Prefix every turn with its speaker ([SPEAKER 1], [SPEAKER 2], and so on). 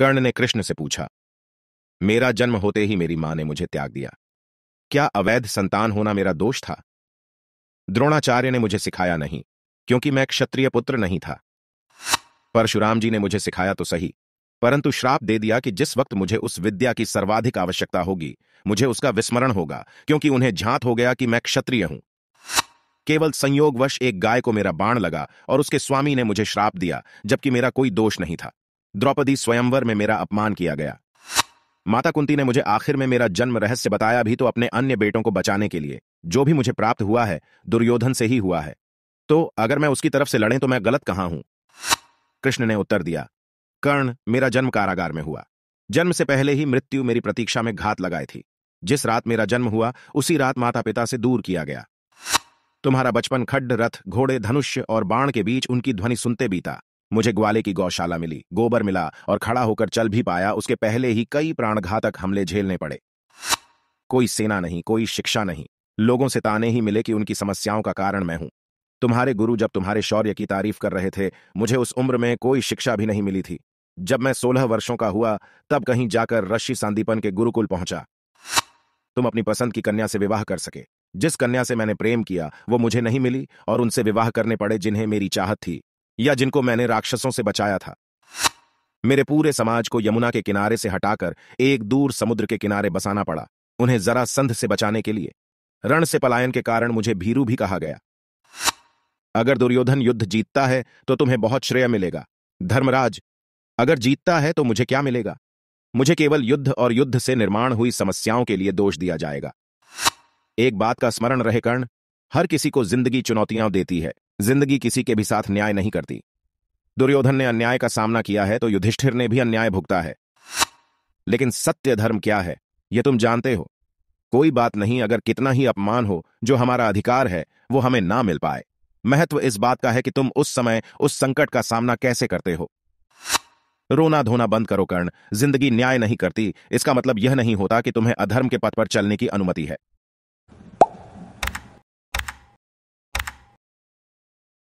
[SPEAKER 1] कर्ण ने कृष्ण से पूछा मेरा जन्म होते ही मेरी मां ने मुझे त्याग दिया क्या अवैध संतान होना मेरा दोष था द्रोणाचार्य ने मुझे सिखाया नहीं क्योंकि मैं क्षत्रिय पुत्र नहीं था परशुराम जी ने मुझे सिखाया तो सही परंतु श्राप दे दिया कि जिस वक्त मुझे उस विद्या की सर्वाधिक आवश्यकता होगी मुझे उसका विस्मरण होगा क्योंकि उन्हें झांत हो गया कि मैं क्षत्रिय हूं केवल संयोगवश एक गाय को मेरा बाण लगा और उसके स्वामी ने मुझे श्राप दिया जबकि मेरा कोई दोष नहीं था द्रौपदी स्वयंवर में मेरा अपमान किया गया माता कुंती ने मुझे आखिर में मेरा जन्म रहस्य बताया भी तो अपने अन्य बेटों को बचाने के लिए जो भी मुझे प्राप्त हुआ है दुर्योधन से ही हुआ है तो अगर मैं उसकी तरफ से लड़े तो मैं गलत कहां हूं कृष्ण ने उत्तर दिया कर्ण मेरा जन्म कारागार में हुआ जन्म से पहले ही मृत्यु मेरी प्रतीक्षा में घात लगाए थी जिस रात मेरा जन्म हुआ उसी रात माता पिता से दूर किया गया तुम्हारा बचपन खड्ड रथ घोड़े धनुष और बाण के बीच उनकी ध्वनि सुनते बीता मुझे ग्वाले की गौशाला मिली गोबर मिला और खड़ा होकर चल भी पाया उसके पहले ही कई प्राणघातक हमले झेलने पड़े कोई सेना नहीं कोई शिक्षा नहीं लोगों से ताने ही मिले कि उनकी समस्याओं का कारण मैं हूं तुम्हारे गुरु जब तुम्हारे शौर्य की तारीफ कर रहे थे मुझे उस उम्र में कोई शिक्षा भी नहीं मिली थी जब मैं सोलह वर्षों का हुआ तब कहीं जाकर रशि सांदीपन के गुरुकुल पहुंचा तुम अपनी पसंद की कन्या से विवाह कर सके जिस कन्या से मैंने प्रेम किया वो मुझे नहीं मिली और उनसे विवाह करने पड़े जिन्हें मेरी चाहत थी या जिनको मैंने राक्षसों से बचाया था मेरे पूरे समाज को यमुना के किनारे से हटाकर एक दूर समुद्र के किनारे बसाना पड़ा उन्हें जरा संध से बचाने के लिए रण से पलायन के कारण मुझे भीरू भी कहा गया अगर दुर्योधन युद्ध जीतता है तो तुम्हें बहुत श्रेय मिलेगा धर्मराज अगर जीतता है तो मुझे क्या मिलेगा मुझे केवल युद्ध और युद्ध से निर्माण हुई समस्याओं के लिए दोष दिया जाएगा एक बात का स्मरण रहे कर्ण हर किसी को जिंदगी चुनौतियां देती है जिंदगी किसी के भी साथ न्याय नहीं करती दुर्योधन ने अन्याय का सामना किया है तो युधिष्ठिर ने भी अन्याय भुगता है लेकिन सत्य धर्म क्या है यह तुम जानते हो कोई बात नहीं अगर कितना ही अपमान हो जो हमारा अधिकार है वो हमें ना मिल पाए महत्व इस बात का है कि तुम उस समय उस संकट का सामना कैसे करते हो रोना धोना बंद करो कर्ण जिंदगी न्याय नहीं करती इसका मतलब यह नहीं होता कि तुम्हें अधर्म के पथ पर चलने की अनुमति है